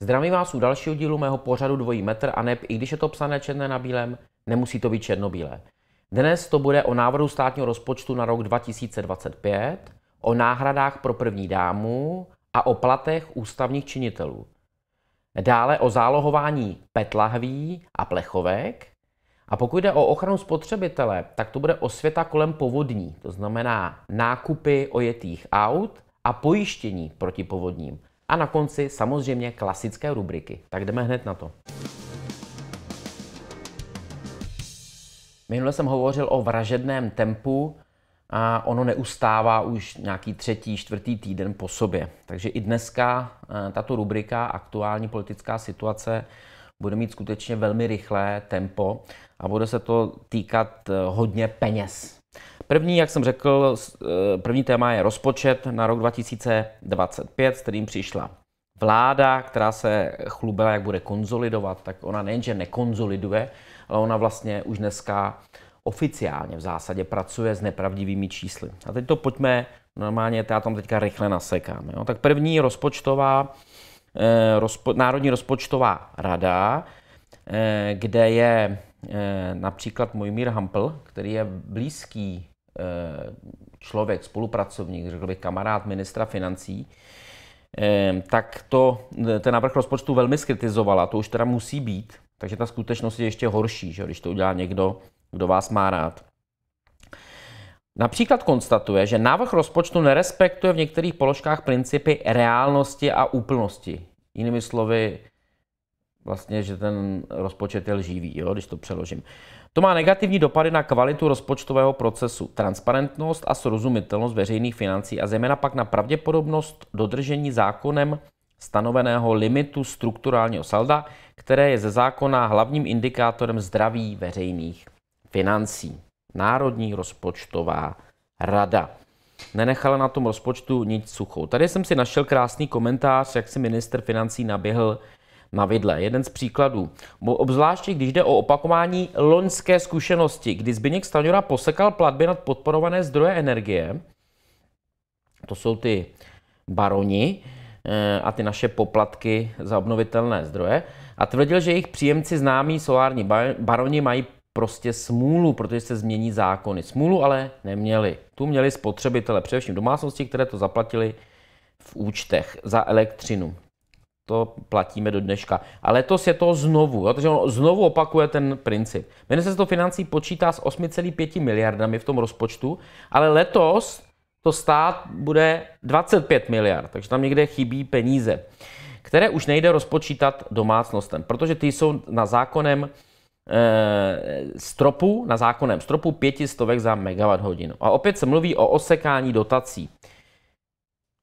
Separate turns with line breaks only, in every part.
Zdravím vás u dalšího dílu mého pořadu Dvojí metr a neb, i když je to psané černé na bílém, nemusí to být černobílé. Dnes to bude o návrhu státního rozpočtu na rok 2025, o náhradách pro první dámu a o platech ústavních činitelů. Dále o zálohování petlahví a plechovek. A pokud jde o ochranu spotřebitele, tak to bude osvěta kolem povodní, to znamená nákupy ojetých aut a pojištění proti povodním. A na konci samozřejmě klasické rubriky. Tak jdeme hned na to. Minule jsem hovořil o vražedném tempu a ono neustává už nějaký třetí, čtvrtý týden po sobě. Takže i dneska eh, tato rubrika Aktuální politická situace bude mít skutečně velmi rychlé tempo a bude se to týkat eh, hodně peněz. První, jak jsem řekl, eh, první téma je rozpočet na rok 2025, s kterým přišla vláda, která se chlubila, jak bude konzolidovat, tak ona nejenže nekonzoliduje, ale ona vlastně už dneska uh, oficiálně v zásadě pracuje s nepravdivými čísly. A teď to pojďme, normálně já tam teďka rychle nasekám. Jo? Tak první rozpočtová, eh, rozpo, Národní rozpočtová rada, eh, kde je eh, například Mojmír Hampl, který je blízký eh, člověk, spolupracovník, řekl bych kamarád ministra financí, eh, tak to eh, ten návrh rozpočtu velmi skritizovala, to už teda musí být, takže ta skutečnost je ještě horší, že, když to udělá někdo, kdo vás má rád. Například konstatuje, že návrh rozpočtu nerespektuje v některých položkách principy reálnosti a úplnosti. Jinými slovy, vlastně, že ten rozpočet je lživý, jo, když to přeložím. To má negativní dopady na kvalitu rozpočtového procesu, transparentnost a srozumitelnost veřejných financí a zejména pak na pravděpodobnost dodržení zákonem stanoveného limitu strukturálního salda, které je ze zákona hlavním indikátorem zdraví veřejných financí. Národní rozpočtová rada. Nenechala na tom rozpočtu nic suchou. Tady jsem si našel krásný komentář, jak si minister financí naběhl na vidle. Jeden z příkladů. Obzvláště když jde o opakování loňské zkušenosti, kdy Zbigněk Stanjura posekal platby nad podporované zdroje energie, to jsou ty baroni eh, a ty naše poplatky za obnovitelné zdroje, a tvrdil, že jejich příjemci známí solární baroni mají prostě smůlu, protože se změní zákony. Smůlu ale neměli. Tu měli spotřebitele, především domácnosti, které to zaplatili v účtech za elektřinu. To platíme do dneška. A letos je to znovu, jo? takže on znovu opakuje ten princip. Ministerstvo financí počítá s 8,5 miliardami v tom rozpočtu, ale letos to stát bude 25 miliard, takže tam někde chybí peníze, které už nejde rozpočítat domácnostem, protože ty jsou na zákonem Eh, stropu, na zákonném stropu 500 za megawatt hodinu. A opět se mluví o osekání dotací.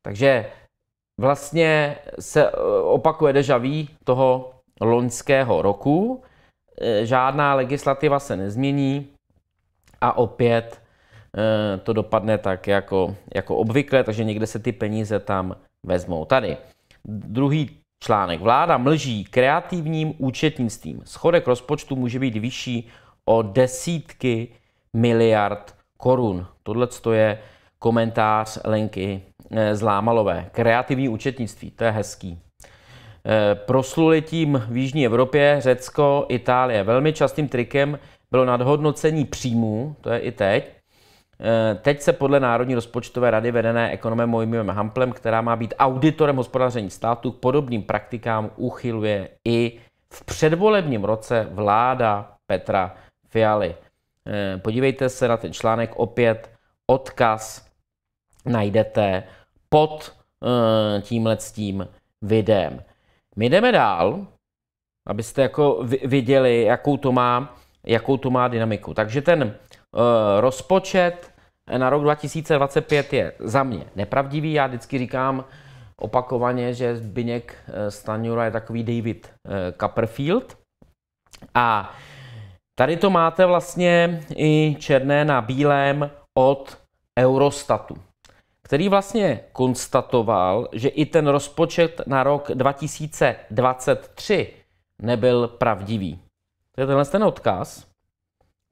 Takže vlastně se eh, opakuje deja vu toho loňského roku. Eh, žádná legislativa se nezmění a opět to dopadne tak jako, jako obvykle, takže někde se ty peníze tam vezmou. Tady druhý Článek vláda mlží kreativním účetnictvím. Schodek rozpočtu může být vyšší o desítky miliard korun. Tohle je komentář Lenky eh, Zlámalové. Kreativní účetnictví, to je hezký. Eh, Prosluli tím v Jižní Evropě, Řecko, Itálie. Velmi častým trikem bylo nadhodnocení příjmů, to je i teď, Eh, teď se podle Národní rozpočtové rady vedené ekonomem Mojmivem Hamplem, která má být auditorem hospodaření státu, k podobným praktikám uchyluje i v předvolebním roce vláda Petra Fialy. Eh, podívejte se na ten článek opět, odkaz najdete pod eh, tím videem. My jdeme dál, abyste jako viděli, jakou to má, jakou to má dynamiku. Takže ten rozpočet na rok 2025 je za mě nepravdivý. Já vždycky říkám opakovaně, že Zbyněk eh, Stanjura je takový David eh, Copperfield. A tady to máte vlastně i černé na bílém od Eurostatu, který vlastně konstatoval, že i ten rozpočet na rok 2023 nebyl pravdivý. To je tenhle ten odkaz.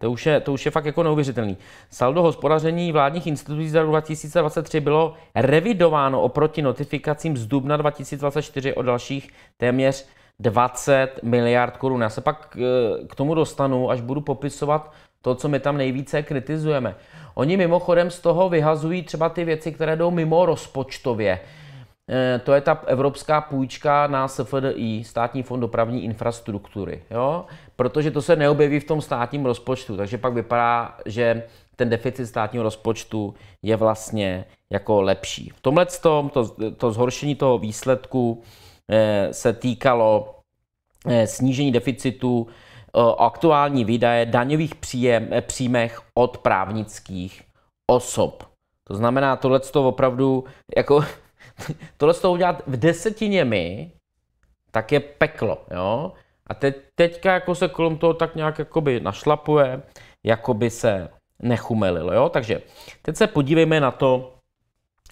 To už je, to už je fakt jako neuvěřitelný. Saldo hospodaření vládních institucí za 2023 bylo revidováno oproti notifikacím z dubna 2024 o dalších téměř 20 miliard korun. Já se pak eh, k tomu dostanu, až budu popisovat to, co my tam nejvíce kritizujeme. Oni mimochodem z toho vyhazují třeba ty věci, které jdou mimo rozpočtově. Eh, to je ta evropská půjčka na SFDI, Státní fond dopravní infrastruktury, jo? protože to se neobjeví v tom státním rozpočtu, takže pak vypadá, že ten deficit státního rozpočtu je vlastně jako lepší. V tomhle tom, to, to zhoršení toho výsledku eh, se týkalo eh, snížení deficitu aktuální výdaje daňových příjem, příjmech od právnických osob. To znamená, tohle to opravdu jako tohle to udělat v my tak je peklo, jo. A teď, teďka jako se kolem toho tak nějak jakoby našlapuje, jakoby se nechumelilo, jo. Takže teď se podívejme na to,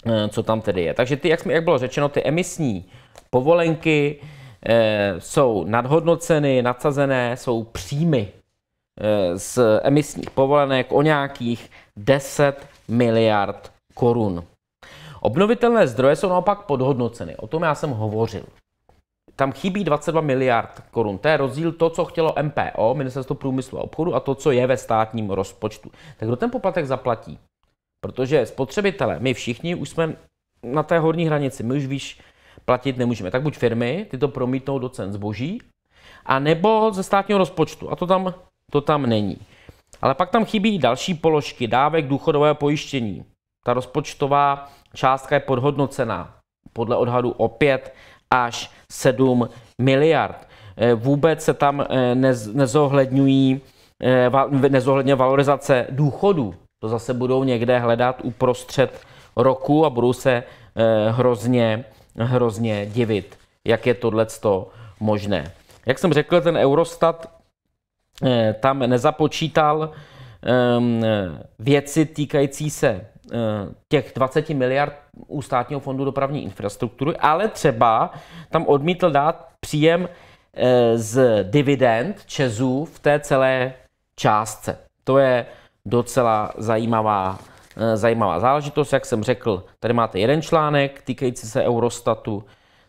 eh, co tam tedy je. Takže ty, jak, jsme, jak bylo řečeno, ty emisní povolenky eh, jsou nadhodnoceny, nadsazené, jsou příjmy eh, z emisních povolenek o nějakých 10 miliard korun. Obnovitelné zdroje jsou naopak podhodnoceny. O tom já jsem hovořil. Tam chybí 22 miliard korun. To je rozdíl to, co chtělo MPO, Ministerstvo průmyslu a obchodu, a to, co je ve státním rozpočtu. Tak kdo ten poplatek zaplatí? Protože spotřebitele, my všichni už jsme na té horní hranici, my už víš, platit nemůžeme. Tak buď firmy, ty to promítnou do cen zboží, a nebo ze státního rozpočtu. A to tam, to tam není. Ale pak tam chybí další položky, dávek důchodového pojištění. Ta rozpočtová Částka je podhodnocená, podle odhadu o 5 až 7 miliard. Eh, vůbec se tam eh, nezohledňují, eh, nezohledně valorizace důchodů. To zase budou někde hledat uprostřed roku a budou se hrozně, hrozně divit, jak je tohle možné. Jak jsem řekl, ten Eurostat tam nezapočítal ehm, věci týkající se Eh, těch 20 miliard u státního fondu dopravní infrastruktury, ale třeba tam odmítl dát příjem eh, z dividend česů v té celé částce. To je docela zajímavá, eh, zajímavá záležitost. Jak jsem řekl, tady máte jeden článek týkající se Eurostatu,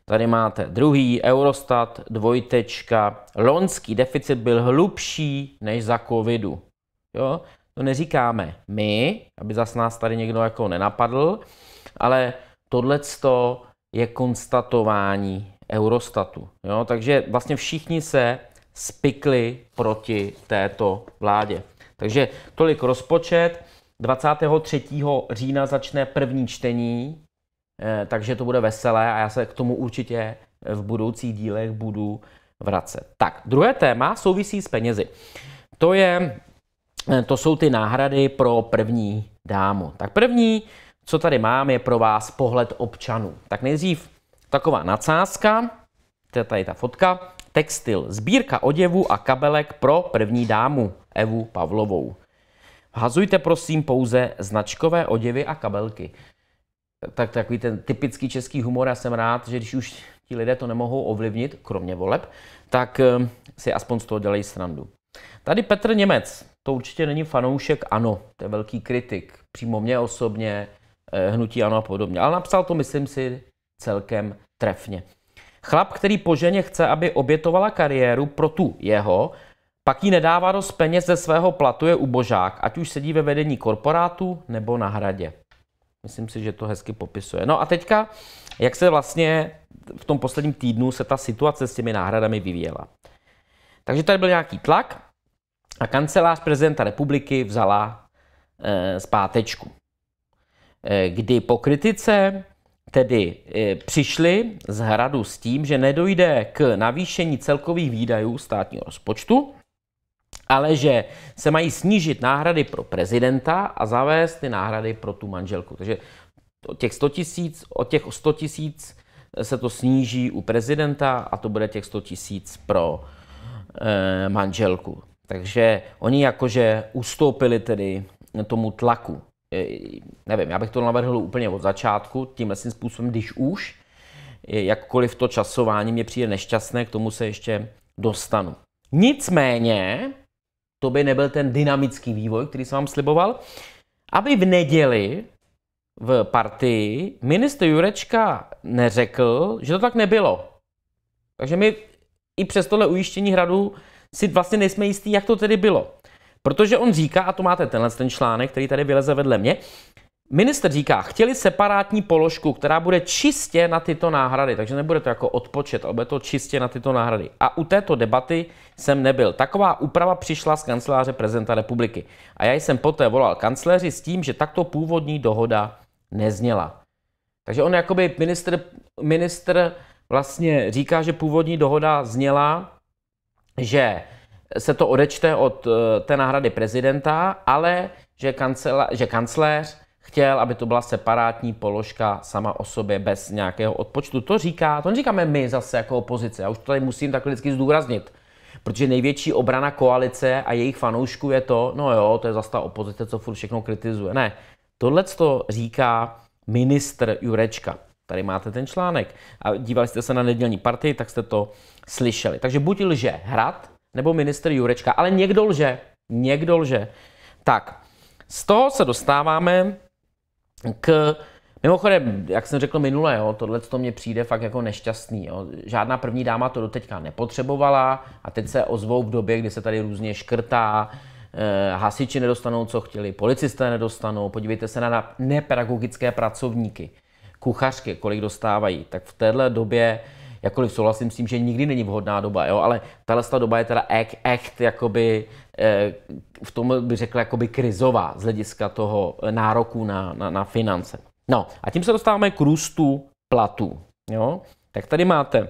tady máte druhý Eurostat, dvojtečka. Lonský deficit byl hlubší než za covidu. Jo? to neříkáme my, aby zas nás tady někdo jako nenapadl, ale tohle je konstatování Eurostatu. Jo? Takže vlastně všichni se spikli proti této vládě. Takže tolik rozpočet. 23. října začne první čtení, eh, takže to bude veselé a já se k tomu určitě v budoucích dílech budu vracet. Tak, druhé téma souvisí s penězi. To je Eh, to jsou ty náhrady pro první dámu. Tak první, co tady mám, je pro vás pohled občanů. Tak nejdřív taková nadsázka, to je tady ta fotka, textil, sbírka oděvu a kabelek pro první dámu Evu Pavlovou. Hazujte prosím pouze značkové oděvy a kabelky. Tak takový ten typický český humor, já jsem rád, že když už ti lidé to nemohou ovlivnit, kromě voleb, tak eh, si aspoň z toho dělají srandu. Tady Petr Němec, to určitě není fanoušek ANO, to je velký kritik, přímo mě osobně, eh, hnutí ANO a podobně. Ale napsal to, myslím si, celkem trefně. Chlap, který po ženě chce, aby obětovala kariéru pro tu jeho, pak jí nedává dost peněz ze svého platu, je ubožák, ať už sedí ve vedení korporátu nebo na hradě. Myslím si, že to hezky popisuje. No a teďka, jak se vlastně v tom posledním týdnu se ta situace s těmi náhradami vyvíjela. Takže tady byl nějaký tlak, a kancelář prezidenta republiky vzala e, zpátečku, e, kdy po kritice tedy e, přišli z hradu s tím, že nedojde k navýšení celkových výdajů státního rozpočtu, ale že se mají snížit náhrady pro prezidenta a zavést ty náhrady pro tu manželku. Takže od těch 100 tisíc, od těch 100 tisíc se to sníží u prezidenta a to bude těch 100 tisíc pro e, manželku. Takže oni jakože ustoupili tedy tomu tlaku. E, nevím, já bych to navrhl úplně od začátku, tímhle tím způsobem, když už, e, jakkoliv to časování mě přijde nešťastné, k tomu se ještě dostanu. Nicméně, to by nebyl ten dynamický vývoj, který jsem vám sliboval, aby v neděli v partii minister Jurečka neřekl, že to tak nebylo. Takže my i přes tohle ujištění hradu si vlastně nejsme jistí, jak to tedy bylo. Protože on říká, a to máte tenhle ten článek, který tady vyleze vedle mě, Minister říká, chtěli separátní položku, která bude čistě na tyto náhrady, takže nebude to jako odpočet, ale bude to čistě na tyto náhrady. A u této debaty jsem nebyl. Taková úprava přišla z kanceláře prezidenta republiky. A já jsem poté volal kancléři s tím, že takto původní dohoda nezněla. Takže on jakoby minister, minister vlastně říká, že původní dohoda zněla, že se to odečte od eh, té náhrady prezidenta, ale že, kancela, že kancléř chtěl, aby to byla separátní položka sama o sobě bez nějakého odpočtu. To říká, to říkáme my zase jako opozice, já už to tady musím takhle vždycky zdůraznit. Protože největší obrana koalice a jejich fanoušků je to, no jo, to je zase ta opozice, co furt všechno kritizuje. Ne, tohle to říká ministr Jurečka. Tady máte ten článek. A dívali jste se na nedělní partii, tak jste to slyšeli. Takže buď lže Hrad, nebo minister Jurečka, ale někdo lže. Někdo lže. Tak, z toho se dostáváme k Mimochodem, jak jsem řekl minule, jo, tohle to mě přijde fakt jako nešťastný. Jo. Žádná první dáma to doteďka nepotřebovala a teď se ozvou v době, kdy se tady různě škrtá, eh, hasiči nedostanou, co chtěli, policisté nedostanou, podívejte se na nepedagogické pracovníky kuchařky, kolik dostávají, tak v téhle době jakkoliv souhlasím s tím, že nikdy není vhodná doba, jo, ale tahle doba je teda ek, echt jakoby eh, v tom bych řekl jakoby krizová z hlediska toho nároku na, na, na finance. No a tím se dostáváme k růstu platů, jo. Tak tady máte,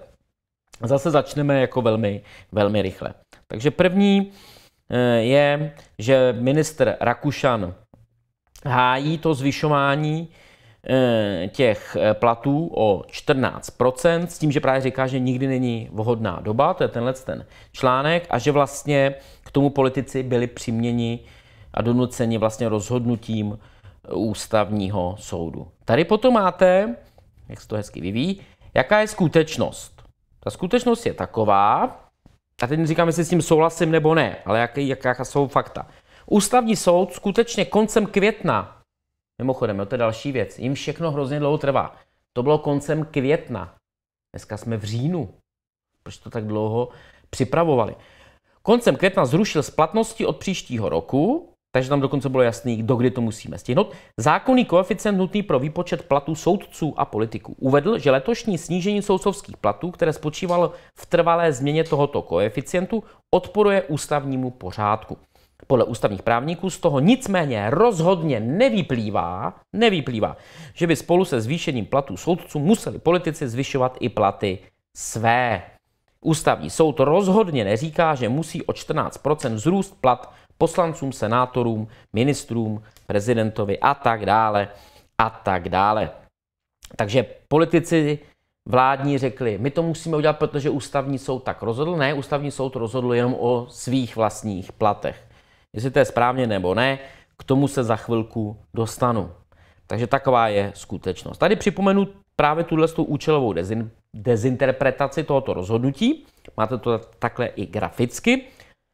zase začneme jako velmi, velmi rychle. Takže první eh, je, že minister Rakušan hájí to zvyšování Eh, těch eh, platů o 14%, s tím, že právě říká, že nikdy není vhodná doba, to je tenhle ten článek, a že vlastně k tomu politici byli přiměni a donuceni vlastně rozhodnutím ústavního soudu. Tady potom máte, jak se to hezky vyvíjí, jaká je skutečnost. Ta skutečnost je taková, a teď říkám, jestli s tím souhlasím nebo ne, ale jaká, jaká jsou fakta. Ústavní soud skutečně koncem května Mimochodem, jo, to je další věc. Jim všechno hrozně dlouho trvá. To bylo koncem května. Dneska jsme v říjnu. Proč to tak dlouho připravovali? Koncem května zrušil splatnosti od příštího roku, takže tam dokonce bylo jasný, kdy to musíme stihnout. Zákonný koeficient nutný pro výpočet platů soudců a politiků uvedl, že letošní snížení soudcovských platů, které spočívalo v trvalé změně tohoto koeficientu, odporuje ústavnímu pořádku. Podle ústavních právníků z toho nicméně rozhodně nevyplývá, nevyplývá, že by spolu se zvýšením platů soudců museli politici zvyšovat i platy své. Ústavní soud rozhodně neříká, že musí o 14% vzrůst plat poslancům, senátorům, ministrům, prezidentovi a tak dále a tak dále. Takže politici vládní řekli, my to musíme udělat, protože ústavní soud tak rozhodl. Ne, ústavní soud rozhodl jenom o svých vlastních platech. Jestli to je správně nebo ne, k tomu se za chvilku dostanu. Takže taková je skutečnost. Tady připomenu právě tuhle účelovou dezin, dezinterpretaci tohoto rozhodnutí. Máte to takhle i graficky.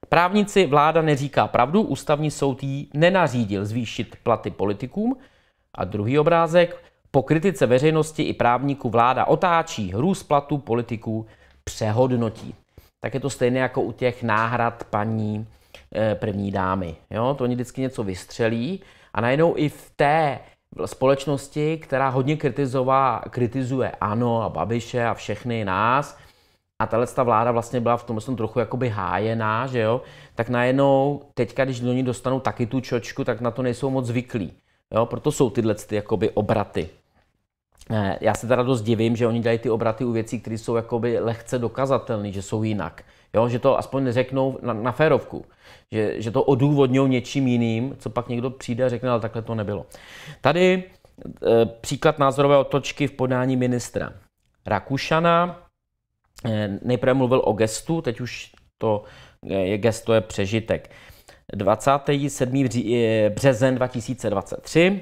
Právníci vláda neříká pravdu, ústavní soud jí nenařídil zvýšit platy politikům. A druhý obrázek, po kritice veřejnosti i právníků vláda otáčí, hru z platu politiků přehodnotí. Tak je to stejné jako u těch náhrad paní Eh, první dámy. Jo? To oni vždycky něco vystřelí a najednou i v té společnosti, která hodně kritizová, kritizuje ANO a Babiše a všechny nás, a tahle ta vláda vlastně byla v tom tom trochu jakoby hájená, že jo, tak najednou teďka, když do ní dostanou taky tu čočku, tak na to nejsou moc zvyklí. Jo, proto jsou tyhle ty jakoby obraty já se teda dost divím, že oni dělají ty obraty u věcí, které jsou jakoby lehce dokazatelné, že jsou jinak. Jo, že to aspoň neřeknou na, na férovku. Že, že to odůvodňují něčím jiným, co pak někdo přijde a řekne, ale takhle to nebylo. Tady e, příklad názorové otočky v podání ministra Rakušana. E, nejprve mluvil o gestu, teď už to e, je gesto je přežitek. 27. E, březen 2023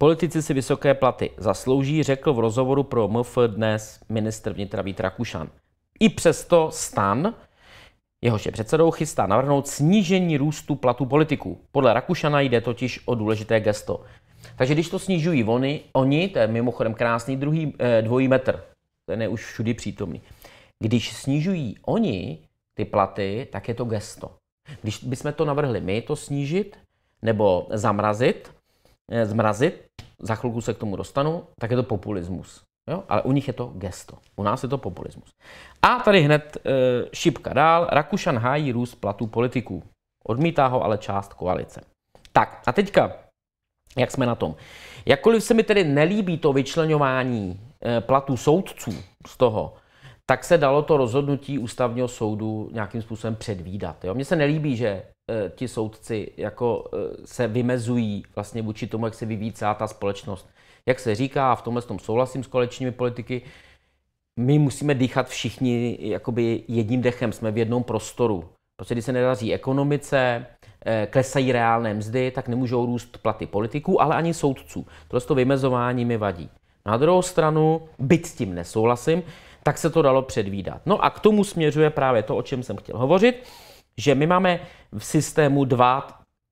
Politici si vysoké platy zaslouží, řekl v rozhovoru pro MF dnes ministr vnitra Vít Rakušan. I přesto stan, jehož je předsedou, chystá navrhnout snížení růstu platů politiků. Podle Rakušana jde totiž o důležité gesto. Takže když to snižují oni, oni, to je mimochodem krásný druhý, eh, dvojí metr, ten je už všudy přítomný. Když snižují oni ty platy, tak je to gesto. Když bychom to navrhli my, to snížit nebo zamrazit, eh, zmrazit, za chvilku se k tomu dostanu, tak je to populismus. Jo? Ale u nich je to gesto. U nás je to populismus. A tady hned e, šipka dál. Rakušan hájí růst platů politiků. Odmítá ho ale část koalice. Tak a teďka, jak jsme na tom. Jakkoliv se mi tedy nelíbí to vyčlenování e, platů soudců z toho, tak se dalo to rozhodnutí ústavního soudu nějakým způsobem předvídat. Jo? Mně se nelíbí, že Eh, ti soudci jako eh, se vymezují vlastně vůči tomu, jak se vyvíjí celá ta společnost. Jak se říká, a v tomhle tom souhlasím s kolečními politiky, my musíme dýchat všichni jakoby jedním dechem, jsme v jednom prostoru. Protože když se nedaří ekonomice, eh, klesají reálné mzdy, tak nemůžou růst platy politiků, ale ani soudců. Tohle to vymezování mi vadí. Na druhou stranu, byť s tím nesouhlasím, tak se to dalo předvídat. No a k tomu směřuje právě to, o čem jsem chtěl hovořit že my máme v systému dva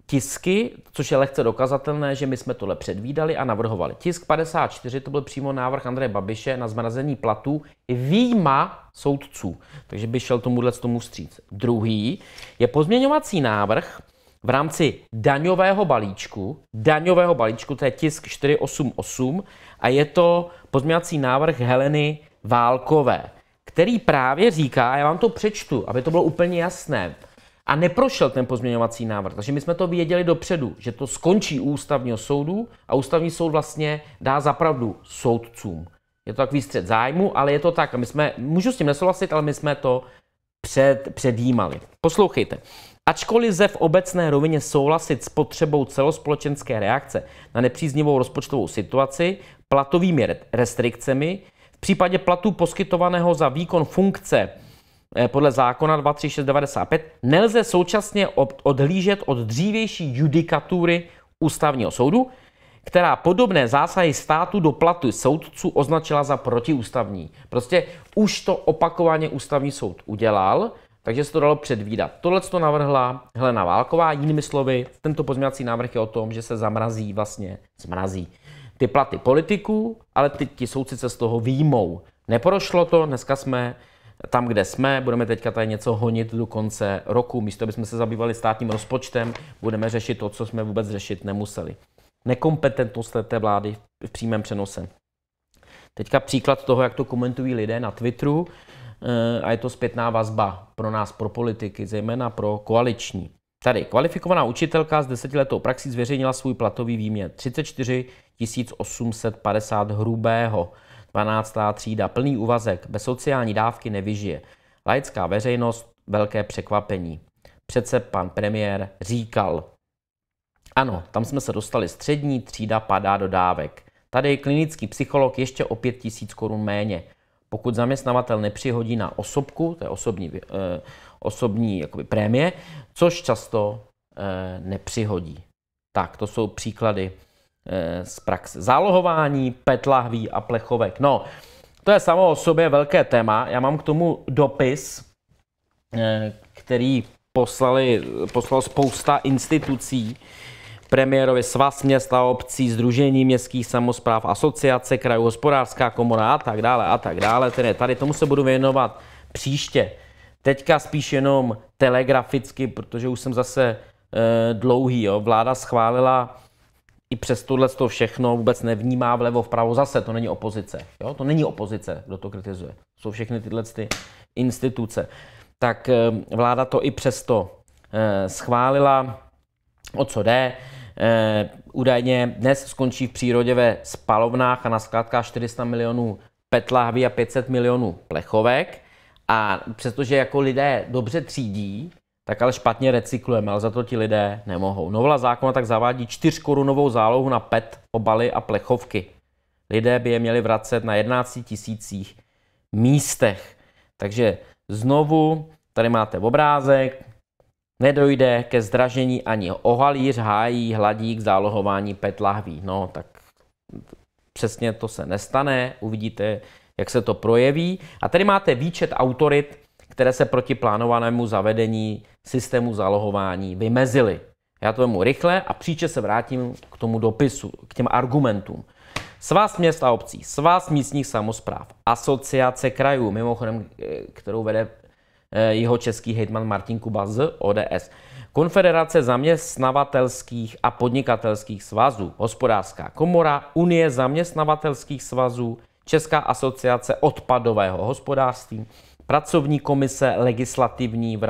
tisky, což je lehce dokazatelné, že my jsme tohle předvídali a navrhovali. Tisk 54, to byl přímo návrh Andreje Babiše na zmrazení platů výjima soudců, takže by šel tomuhle tomu stříc. Druhý je pozměňovací návrh v rámci daňového balíčku, daňového balíčku, to je tisk 488 a je to pozměňovací návrh Heleny Válkové, který právě říká, já vám to přečtu, aby to bylo úplně jasné, a neprošel ten pozměňovací návrh. Takže my jsme to věděli dopředu, že to skončí u ústavního soudu a ústavní soud vlastně dá zapravdu soudcům. Je to takový střed zájmu, ale je to tak. A my jsme, můžu s tím nesouhlasit, ale my jsme to před, předjímali. Poslouchejte. Ačkoliv lze v obecné rovině souhlasit s potřebou celospolečenské reakce na nepříznivou rozpočtovou situaci, platovými restrikcemi, v případě platu poskytovaného za výkon funkce Eh, podle zákona 23695 nelze současně odhlížet od dřívější judikatury ústavního soudu, která podobné zásahy státu do platu soudců označila za protiústavní. Prostě už to opakovaně ústavní soud udělal, takže se to dalo předvídat. Tohle to navrhla Helena Válková, jinými slovy, tento pozměňovací návrh je o tom, že se zamrazí vlastně, zmrazí ty platy politiků, ale ty, ti soudci se z toho výjmou. Neprošlo to, dneska jsme tam, kde jsme, budeme teďka tady něco honit do konce roku. Místo, aby jsme se zabývali státním rozpočtem, budeme řešit to, co jsme vůbec řešit nemuseli. Nekompetentnost té vlády v přímém přenose. Teďka příklad toho, jak to komentují lidé na Twitteru, eh, a je to zpětná vazba pro nás, pro politiky, zejména pro koaliční. Tady kvalifikovaná učitelka s desetiletou praxí zveřejnila svůj platový výměr 34 850 hrubého. 12. třída, plný úvazek, bez sociální dávky nevyžije. Laická veřejnost, velké překvapení. Přece pan premiér říkal. Ano, tam jsme se dostali, střední třída padá do dávek. Tady je klinický psycholog ještě o 5 tisíc korun méně. Pokud zaměstnavatel nepřihodí na osobku, to je osobní, eh, osobní jakoby prémie, což často eh, nepřihodí. Tak, to jsou příklady z praxe. Zálohování, petlahví a plechovek. No, to je samo o sobě velké téma. Já mám k tomu dopis, eh, který poslali, poslal spousta institucí premiérovi Svaz měst a obcí, Združení městských samozpráv, asociace krajů, hospodářská komora a tak dále a tak dále. Tedy tady tomu se budu věnovat příště. Teďka spíš jenom telegraficky, protože už jsem zase e, dlouhý. Jo. Vláda schválila i přes tohle to všechno vůbec nevnímá vlevo vpravo zase, to není opozice. Jo? To není opozice, kdo to kritizuje. Jsou všechny tyhle ty instituce. Tak eh, vláda to i přesto eh, schválila, o co jde. Eh, údajně dnes skončí v přírodě ve spalovnách a na skládkách 400 milionů petláhví a 500 milionů plechovek. A přestože jako lidé dobře třídí, tak ale špatně recyklujeme, ale za to ti lidé nemohou. Novela zákona tak zavádí 4 korunovou zálohu na PET, obaly a plechovky. Lidé by je měli vracet na 11 tisících místech. Takže znovu, tady máte obrázek, nedojde ke zdražení ani ohalíř, hájí, hladík, zálohování PET lahví. No tak přesně to se nestane, uvidíte, jak se to projeví. A tady máte výčet autorit, které se proti plánovanému zavedení systému zálohování vymezily. Já to vemu rychle a příče se vrátím k tomu dopisu, k těm argumentům. Svaz měst a obcí, Svaz místních samozpráv, Asociace krajů, mimochodem, eh, kterou vede eh, jeho český hejtman Martin Kuba z ODS, Konfederace zaměstnavatelských a podnikatelských svazů, Hospodářská komora, Unie zaměstnavatelských svazů, Česká asociace odpadového hospodářství, pracovní komise legislativní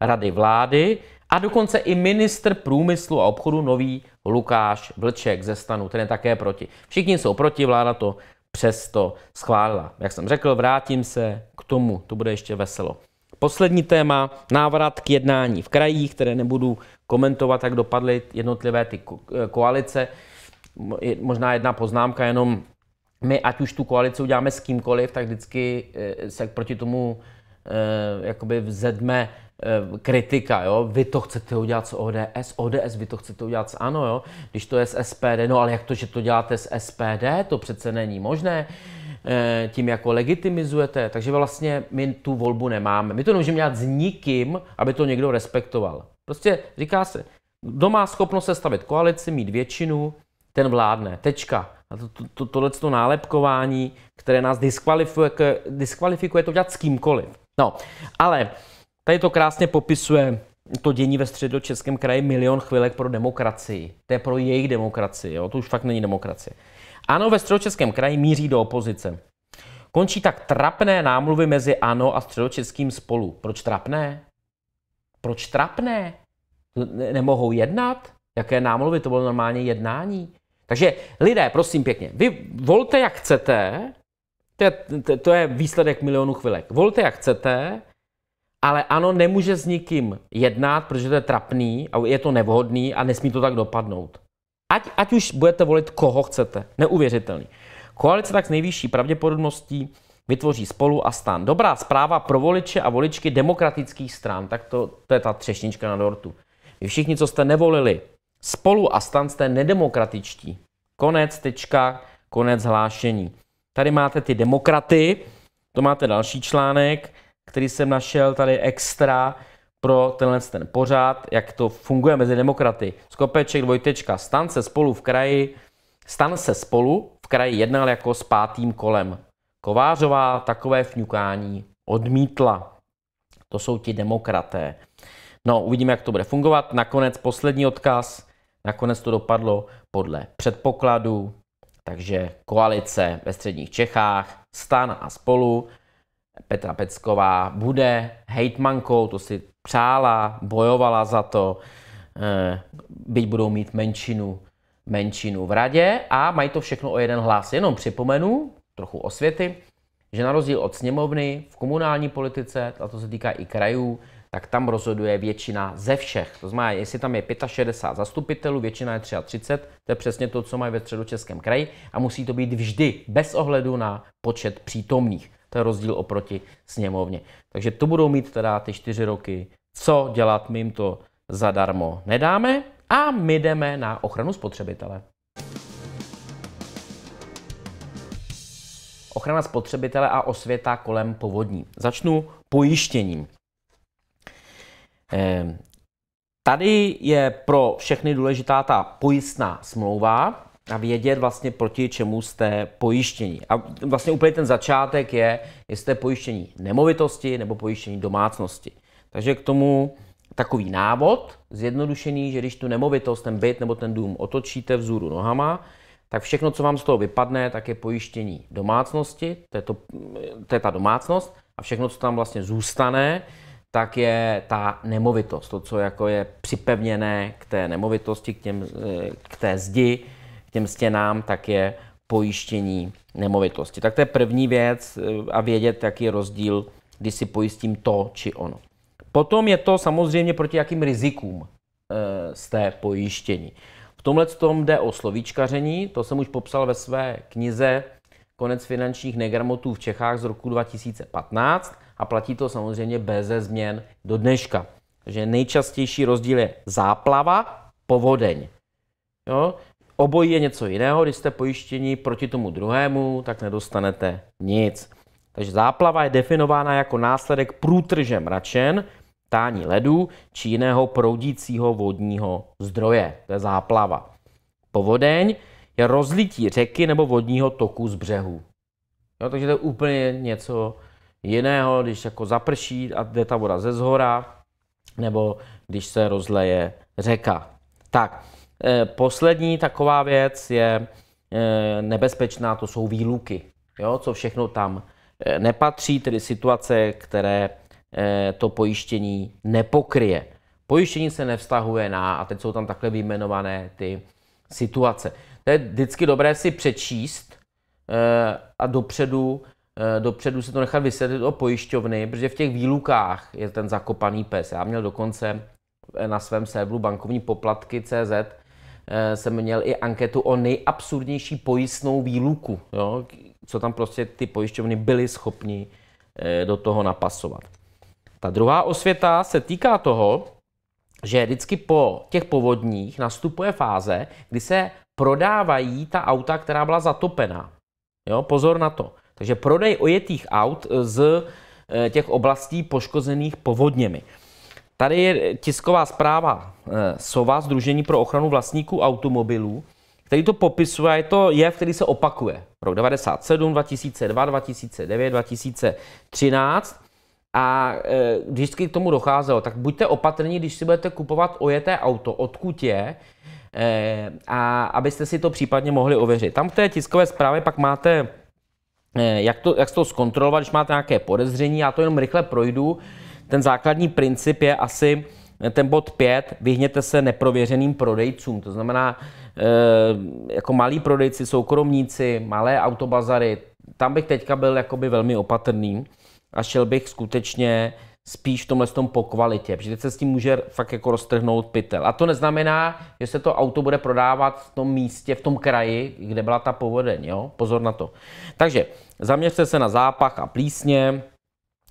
rady vlády a dokonce i ministr průmyslu a obchodu nový Lukáš Vlček ze stanu, ten je také proti. Všichni jsou proti, vláda to přesto schválila. Jak jsem řekl, vrátím se k tomu, to bude ještě veselo. Poslední téma, návrat k jednání v krajích, které nebudu komentovat, jak dopadly jednotlivé ty koalice. Možná jedna poznámka jenom my, ať už tu koalici uděláme s kýmkoliv, tak vždycky eh, se proti tomu eh, jakoby vzedme eh, kritika, jo? vy to chcete udělat s ODS, ODS, vy to chcete udělat s ANO, jo? když to je s SPD, no ale jak to, že to děláte s SPD, to přece není možné, tím jako legitimizujete, takže vlastně my tu volbu nemáme. My to nemůžeme dělat s nikým, aby to někdo respektoval. Prostě říká se, kdo má schopnost sestavit koalici, mít většinu, ten vládne, tečka. A to, to, to, to nálepkování, které nás diskvalifikuje, diskvalifikuje to dělat s kýmkoliv. No, ale tady to krásně popisuje to dění ve středočeském kraji milion chvilek pro demokracii. To je pro jejich demokracii, jo? to už fakt není demokracie. Ano, ve středočeském kraji míří do opozice. Končí tak trapné námluvy mezi ANO a středočeským spolu. Proč trapné? Proč trapné? Nemohou jednat? Jaké námluvy? To bylo normálně jednání. Takže lidé, prosím pěkně, vy volte jak chcete, to je, to je výsledek milionu chvilek, volte jak chcete, ale ano, nemůže s nikým jednat, protože to je trapný a je to nevhodný a nesmí to tak dopadnout. Ať, ať už budete volit koho chcete, neuvěřitelný. Koalice tak s nejvyšší pravděpodobností vytvoří spolu a stan. Dobrá zpráva pro voliče a voličky demokratických stran. Tak to, to je ta třešnička na dortu. Vy všichni, co jste nevolili Spolu a stan jste nedemokratičtí. Konec, tečka, konec hlášení. Tady máte ty demokraty, to máte další článek, který jsem našel tady extra pro tenhle ten pořád, jak to funguje mezi demokraty. Skopeček, dvojtečka, stan se spolu v kraji, stan se spolu v kraji jednal jako s pátým kolem. Kovářová takové fňukání odmítla. To jsou ti demokraté. No, uvidíme, jak to bude fungovat. Nakonec poslední odkaz. Nakonec to dopadlo podle předpokladů, takže koalice ve středních Čechách, stan a spolu, Petra Pecková bude hejtmankou, to si přála, bojovala za to, eh, byť budou mít menšinu, menšinu v radě a mají to všechno o jeden hlas. Jenom připomenu, trochu osvěty, že na rozdíl od sněmovny v komunální politice, a to se týká i krajů, tak tam rozhoduje většina ze všech. To znamená, jestli tam je 65 zastupitelů, většina je 33, to je přesně to, co mají ve středočeském kraji a musí to být vždy, bez ohledu na počet přítomných. To je rozdíl oproti sněmovně. Takže to budou mít teda ty čtyři roky, co dělat, my jim to zadarmo nedáme a my jdeme na ochranu spotřebitele. Ochrana spotřebitele a osvěta kolem povodní. Začnu pojištěním. Ehm, tady je pro všechny důležitá ta pojistná smlouva a vědět vlastně proti čemu jste pojištění. A vlastně úplně ten začátek je, jestli jste pojištění nemovitosti nebo pojištění domácnosti. Takže k tomu takový návod, zjednodušený, že když tu nemovitost, ten byt nebo ten dům otočíte vzůru nohama, tak všechno, co vám z toho vypadne, tak je pojištění domácnosti, to je, to, to je ta domácnost, a všechno, co tam vlastně zůstane, tak je ta nemovitost, to, co jako je připevněné k té nemovitosti, k, těm, eh, k té zdi, k těm stěnám, tak je pojištění nemovitosti. Tak to je první věc eh, a vědět, jaký je rozdíl, když si pojistím to či ono. Potom je to samozřejmě proti jakým rizikům eh, té pojištění. V tomhle tom jde o slovíčkaření, to jsem už popsal ve své knize Konec finančních negramotů v Čechách z roku 2015 a platí to samozřejmě bez změn do dneška. Takže nejčastější rozdíl je záplava, povodeň. Jo? Obojí je něco jiného, když jste pojištění proti tomu druhému, tak nedostanete nic. Takže záplava je definována jako následek průtrže mračen, tání ledu či jiného proudícího vodního zdroje. To je záplava. Povodeň je rozlití řeky nebo vodního toku z břehu. Jo, takže to je úplně něco jiného, když jako zaprší a jde ta voda ze zhora, nebo když se rozleje řeka. Tak, eh, poslední taková věc je eh, nebezpečná, to jsou výluky, jo, co všechno tam eh, nepatří, tedy situace, které to pojištění nepokryje. Pojištění se nevztahuje na, a teď jsou tam takhle vyjmenované ty situace. To je vždycky dobré si přečíst a dopředu Eh, dopředu se to nechat vysvětlit o pojišťovny, protože v těch výlukách je ten zakopaný pes. Já měl dokonce eh, na svém serveru bankovní poplatky CZ, eh, jsem měl i anketu o nejabsurdnější pojistnou výluku, jo? co tam prostě ty pojišťovny byly schopni do toho napasovat. Ta druhá osvěta se týká toho, že vždycky po těch povodních nastupuje fáze, kdy se prodávají ta auta, která byla zatopená. Jo, pozor na to. Takže prodej ojetých aut eh, z eh, těch oblastí poškozených povodněmi. Tady je tisková zpráva eh, SOVA, Združení pro ochranu vlastníků automobilů, který to popisuje, je to jev, který se opakuje. Rok 97, 2002, 2009, 2013. A když vždycky k tomu docházelo. Tak buďte opatrní, když si budete kupovat ojeté auto, odkud je, a abyste si to případně mohli ověřit. Tam v té tiskové zprávě pak máte Eh, jak to, jak to zkontrolovat, když máte nějaké podezření. Já to jenom rychle projdu. Ten základní princip je asi eh, ten bod 5, vyhněte se neprověřeným prodejcům. To znamená, eh, jako malí prodejci, soukromníci, malé autobazary, tam bych teďka byl jakoby velmi opatrný a šel bych skutečně spíš v tomhle tom po kvalitě, protože teď se s tím může fakt jako roztrhnout pytel. A to neznamená, že se to auto bude prodávat v tom místě, v tom kraji, kde byla ta povodeň, jo? Pozor na to. Takže zaměřte se na zápach a plísně,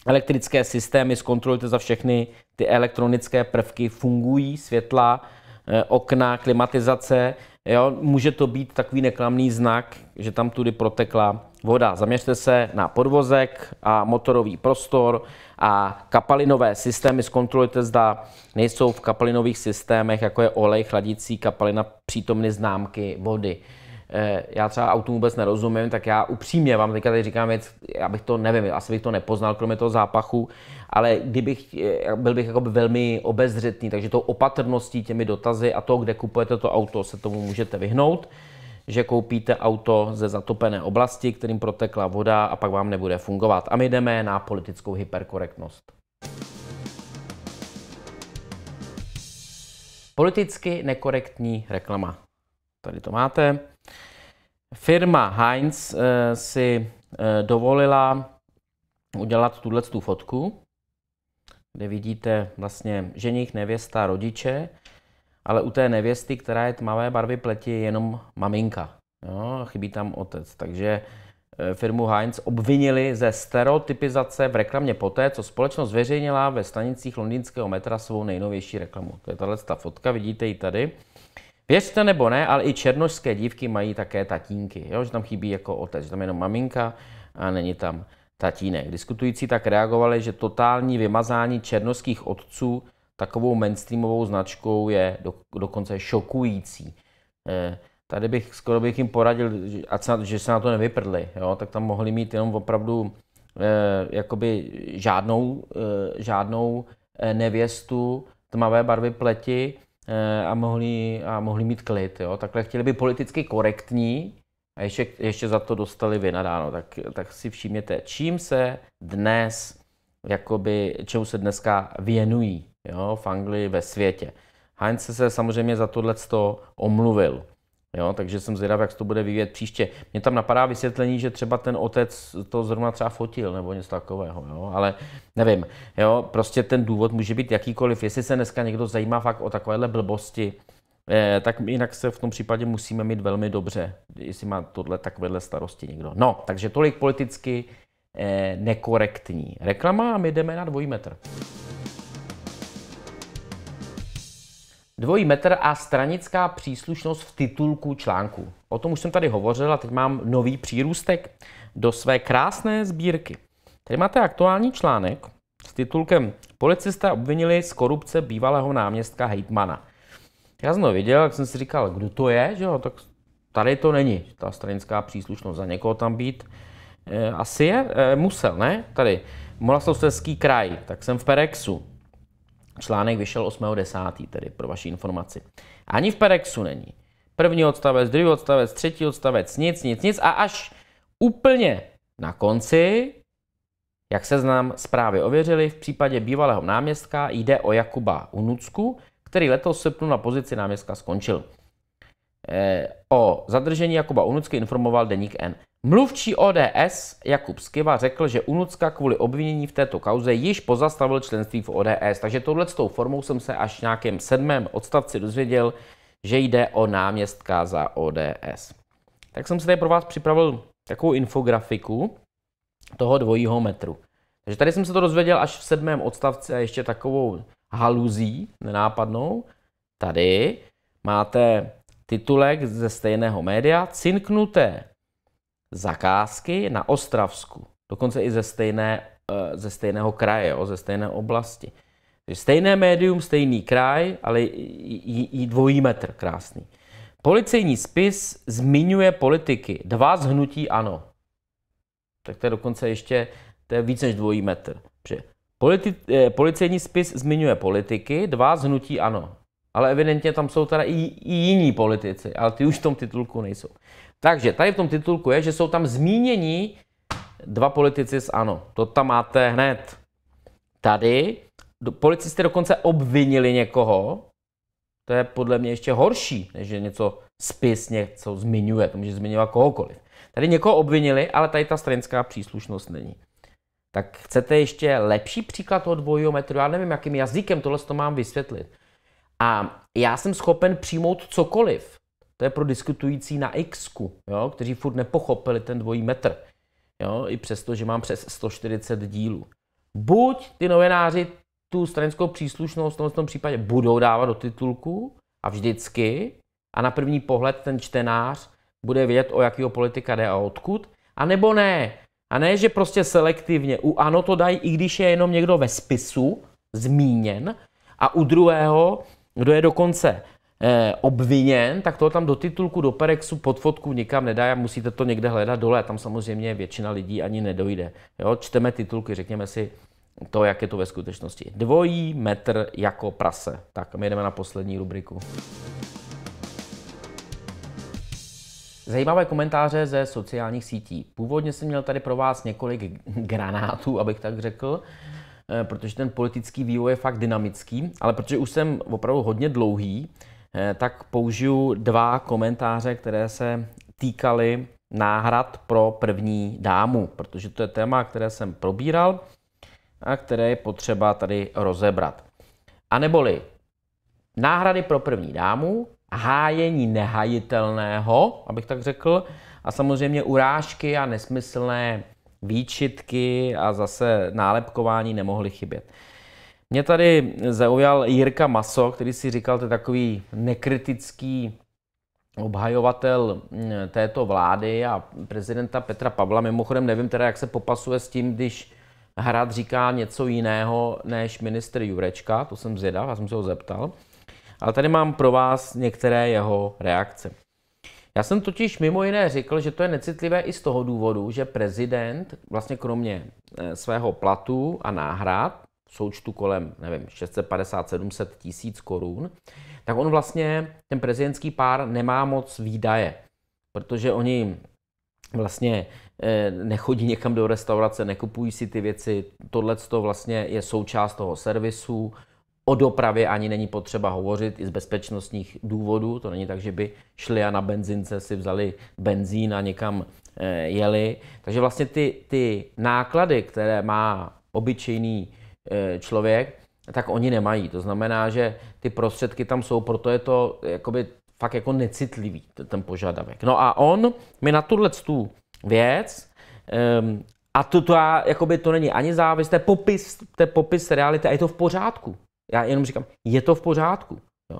elektrické systémy, zkontrolujte za všechny ty elektronické prvky, fungují světla, eh, okna, klimatizace, Jo, může to být takový neklamný znak, že tam tudy protekla voda. Zaměřte se na podvozek a motorový prostor a kapalinové systémy. Zkontrolujte, zda nejsou v kapalinových systémech, jako je olej, chladicí kapalina, přítomny známky vody. Eh, já třeba autům vůbec nerozumím, tak já upřímně vám teďka tady říkám věc, já bych to nevím, asi bych to nepoznal, kromě toho zápachu, ale kdybych, eh, byl bych jako velmi obezřetný, takže tou opatrností těmi dotazy a to, kde kupujete to auto, se tomu můžete vyhnout že koupíte auto ze zatopené oblasti, kterým protekla voda a pak vám nebude fungovat. A my jdeme na politickou hyperkorektnost. Politicky nekorektní reklama. Tady to máte. Firma Heinz eh, si eh, dovolila udělat tuhle tu fotku, kde vidíte vlastně ženich, nevěsta, rodiče, ale u té nevěsty, která je tmavé barvy pleti, je jenom maminka. Jo, chybí tam otec. Takže eh, firmu Heinz obvinili ze stereotypizace v reklamě poté, co společnost zveřejnila ve stanicích londýnského metra svou nejnovější reklamu. To je tahle ta fotka, vidíte ji tady. Věřte nebo ne, ale i černožské dívky mají také tatínky, jo? že tam chybí jako otec, že tam je jenom maminka a není tam tatínek. Diskutující tak reagovali, že totální vymazání černožských otců takovou mainstreamovou značkou je do, dokonce šokující. E, tady bych skoro bych jim poradil, že se na to nevyprdli, jo? tak tam mohli mít jenom opravdu e, jakoby žádnou, e, žádnou nevěstu, tmavé barvy pleti, Eh, a mohli, a mohli mít klid. Jo? Takhle chtěli by politicky korektní a ještě, ještě za to dostali vynadáno. Tak, tak si všimněte, čím se dnes, jakoby, čemu se dneska věnují jo? v Anglii, ve světě. Heinz se samozřejmě za tohle omluvil. Jo, takže jsem zvědav, jak se to bude vyvíjet příště. Mně tam napadá vysvětlení, že třeba ten otec to zrovna třeba fotil nebo něco takového, jo? ale nevím. Jo? Prostě ten důvod může být jakýkoliv. Jestli se dneska někdo zajímá fakt o takovéhle blbosti, eh, tak jinak se v tom případě musíme mít velmi dobře, jestli má tohle takovéhle starosti někdo. No, takže tolik politicky eh, nekorektní reklama a my jdeme na dvojmetr. metr. Dvojí metr a stranická příslušnost v titulku článku. O tom už jsem tady hovořil a teď mám nový přírůstek do své krásné sbírky. Tady máte aktuální článek s titulkem Policista obvinili z korupce bývalého náměstka Hejtmana. Já jsem to viděl, jak jsem si říkal, kdo to je, že jo, tak tady to není, ta stranická příslušnost, za někoho tam být. E, asi je, e, musel, ne? Tady, Molasovský kraj, tak jsem v Perexu, Článek vyšel 8.10. tedy pro vaši informaci. Ani v Perexu není. První odstavec, druhý odstavec, třetí odstavec, nic, nic, nic a až úplně na konci, jak se znám zprávy ověřili, v případě bývalého náměstka jde o Jakuba Unucku, který letos srpnu na pozici náměstka skončil. E, o zadržení Jakuba Unucky informoval deník N. Mluvčí ODS Jakub Skiva řekl, že Unucka kvůli obvinění v této kauze již pozastavil členství v ODS, takže tohle s tou formou jsem se až v nějakém sedmém odstavci dozvěděl, že jde o náměstka za ODS. Tak jsem se tady pro vás připravil takovou infografiku toho dvojího metru. Takže tady jsem se to dozvěděl až v sedmém odstavci a ještě takovou haluzí nenápadnou. Tady máte titulek ze stejného média. Cinknuté zakázky na Ostravsku, dokonce i ze, stejné, eh, ze stejného kraje, ze stejné oblasti. Stejné médium, stejný kraj, ale i dvojí metr krásný. Policejní spis zmiňuje politiky. Dva z hnutí ano. Tak to je dokonce ještě to je víc než dvojí metr. Politi, eh, policejní spis zmiňuje politiky, dva z hnutí ano. Ale evidentně tam jsou teda i, i jiní politici, ale ty už v tom titulku nejsou. Takže tady v tom titulku je, že jsou tam zmíněni dva politici z ANO. To tam máte hned. Tady do, dokonce obvinili někoho. To je podle mě ještě horší, než že něco spis něco zmiňuje. To může zmiňovat kohokoliv. Tady někoho obvinili, ale tady ta stranická příslušnost není. Tak chcete ještě lepší příklad toho dvojího metru? Já nevím, jakým jazykem tohle to mám vysvětlit. A já jsem schopen přijmout cokoliv. To je pro diskutující na X, jo, kteří furt nepochopili ten dvojí metr. Jo, I přesto, že mám přes 140 dílů. Buď ty novináři tu stranickou příslušnost v tomto tom případě budou dávat do titulku a vždycky a na první pohled ten čtenář bude vědět, o jakého politika jde a odkud, a nebo ne. A ne, že prostě selektivně. U ANO to dají, i když je jenom někdo ve spisu zmíněn, a u druhého, kdo je dokonce Eh, obviněn, tak to tam do titulku, do perexu, pod fotku nikam nedá a musíte to někde hledat dole. Tam samozřejmě většina lidí ani nedojde. Jo? Čteme titulky, řekněme si to, jak je to ve skutečnosti. Dvojí metr jako prase. Tak my jdeme na poslední rubriku. Zajímavé komentáře ze sociálních sítí. Původně jsem měl tady pro vás několik granátů, abych tak řekl, eh, protože ten politický vývoj je fakt dynamický, ale protože už jsem opravdu hodně dlouhý, Eh, tak použiju dva komentáře, které se týkaly náhrad pro první dámu, protože to je téma, které jsem probíral a které je potřeba tady rozebrat. A neboli náhrady pro první dámu, hájení nehajitelného, abych tak řekl, a samozřejmě urážky a nesmyslné výčitky a zase nálepkování nemohly chybět. Mě tady zaujal Jirka Maso, který si říkal, to je takový nekritický obhajovatel mm, této vlády a prezidenta Petra Pavla. Mimochodem nevím teda, jak se popasuje s tím, když Hrad říká něco jiného než minister Jurečka, to jsem zvědav, já jsem se ho zeptal. Ale tady mám pro vás některé jeho reakce. Já jsem totiž mimo jiné řekl, že to je necitlivé i z toho důvodu, že prezident, vlastně kromě eh, svého platu a náhrad, součtu kolem, nevím, 650-700 tisíc korun, tak on vlastně, ten prezidentský pár nemá moc výdaje, protože oni vlastně eh, nechodí někam do restaurace, nekupují si ty věci, tohle vlastně je součást toho servisu, O dopravě ani není potřeba hovořit i z bezpečnostních důvodů. To není tak, že by šli a na benzince si vzali benzín a někam eh, jeli. Takže vlastně ty, ty náklady, které má obyčejný Eh, člověk, tak oni nemají. To znamená, že ty prostředky tam jsou, proto je to jakoby fakt jako necitlivý ten požadavek. No a on mi na tuhle tu věc ehm, a to, to, já, jakoby to není ani závist, to je popis, to je popis reality a je to v pořádku. Já jenom říkám, je to v pořádku. Jo.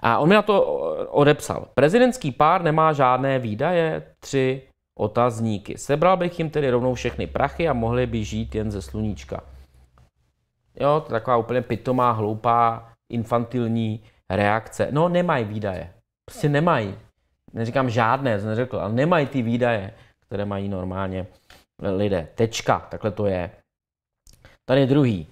A on mi na to eh, odepsal. Prezidentský pár nemá žádné výdaje, tři otazníky. Sebral bych jim tedy rovnou všechny prachy a mohli by žít jen ze sluníčka. Jo, to je taková úplně pitomá, hloupá, infantilní reakce. No, nemají výdaje. Prostě nemají. Neříkám žádné, jsem neřekl, ale nemají ty výdaje, které mají normálně eh, lidé. Tečka, takhle to je. Tady je druhý.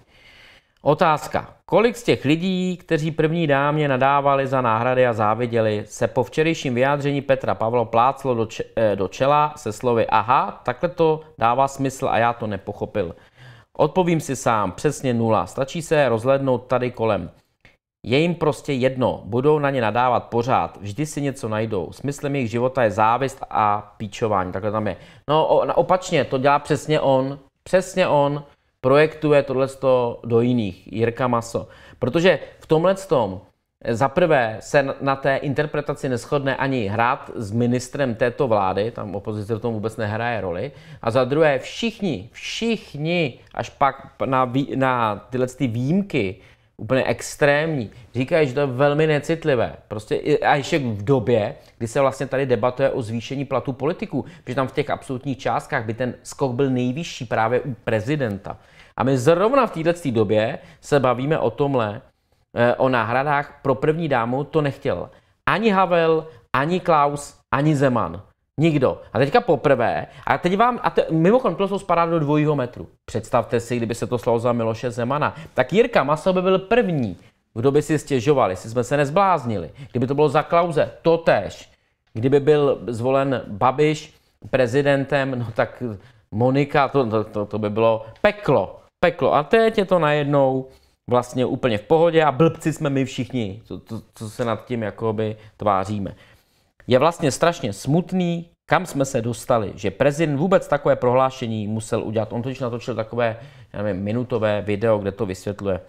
Otázka. Kolik z těch lidí, kteří první dámě nadávali za náhrady a záviděli, se po včerejším vyjádření Petra Pavlo pláclo do, če- eh, do čela se slovy aha, takhle to dává smysl a já to nepochopil. Odpovím si sám, přesně nula. Stačí se rozhlednout tady kolem. Je jim prostě jedno, budou na ně nadávat pořád, vždy si něco najdou. Smyslem jejich života je závist a píčování, takhle tam je. No opačně, to dělá přesně on, přesně on projektuje tohle do jiných, Jirka Maso. Protože v tomhle tom za prvé se na té interpretaci neschodne ani hrát s ministrem této vlády, tam opozice v tom vůbec nehraje roli. A za druhé všichni, všichni, až pak na, na tyhle ty výjimky, úplně extrémní, říkají, že to je velmi necitlivé. Prostě a ještě v době, kdy se vlastně tady debatuje o zvýšení platu politiků, protože tam v těch absolutních částkách by ten skok byl nejvyšší právě u prezidenta. A my zrovna v této době se bavíme o tomhle, Eh, o náhradách pro první dámu to nechtěl. Ani Havel, ani Klaus, ani Zeman. Nikdo. A teďka poprvé, a teď vám, a te, mimochodem to spadá do dvojího metru. Představte si, kdyby se to slalo za Miloše Zemana. Tak Jirka Maso by byl první, kdo by si stěžoval, jestli jsme se nezbláznili. Kdyby to bylo za Klauze, to tež. Kdyby byl zvolen Babiš prezidentem, no tak Monika, to, to, to, to by bylo peklo. Peklo. A teď je to najednou vlastně úplně v pohodě a blbci jsme my všichni, co, co, co se nad tím jakoby tváříme. Je vlastně strašně smutný, kam jsme se dostali, že prezident vůbec takové prohlášení musel udělat. On totiž natočil takové, já nevím, minutové video, kde to vysvětluje,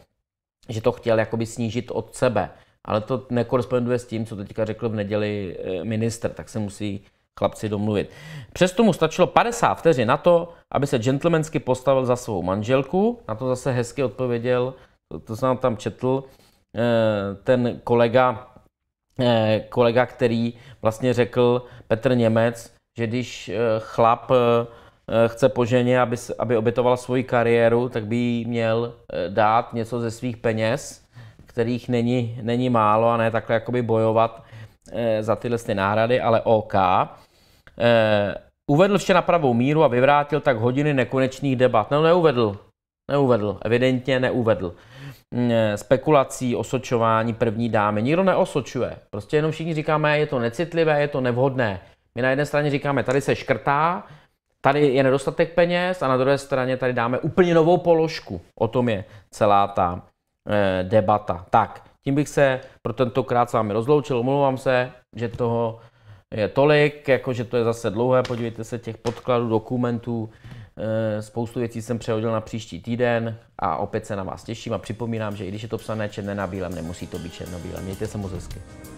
že to chtěl jakoby snížit od sebe. Ale to nekoresponduje s tím, co teďka řekl v neděli eh, minister, tak se musí chlapci domluvit. Přesto mu stačilo 50 vteřin na to, aby se gentlemansky postavil za svou manželku. Na to zase hezky odpověděl to jsem tam četl, eh, ten kolega, eh, kolega, který vlastně řekl Petr Němec, že když eh, chlap chce po ženě, aby, aby obětoval svoji kariéru, tak by jí měl dát něco ze svých peněz, kterých není, není málo a ne takhle jakoby bojovat za tyhle ty náhrady, ale OK. Uvedl vše na pravou míru a vyvrátil tak hodiny nekonečných debat. No neuvedl, neuvedl, evidentně neuvedl. Mm, eh, spekulací, osočování první dámy. Nikdo neosočuje. Prostě jenom všichni říkáme, je to necitlivé, je to nevhodné. My na jedné straně říkáme, tady se škrtá, tady je nedostatek peněz a na druhé straně tady dáme úplně novou položku. O tom je celá ta eh, debata. Tak, tím bych se pro tentokrát s vámi rozloučil. Omlouvám se, že toho je tolik, jakože to je zase dlouhé. Podívejte se těch podkladů, dokumentů Eh, spoustu věcí jsem přehodil na příští týden a opět se na vás těším a připomínám, že i když je to psané černé na bílém, nemusí to být černobílé. Mějte se moc hezky.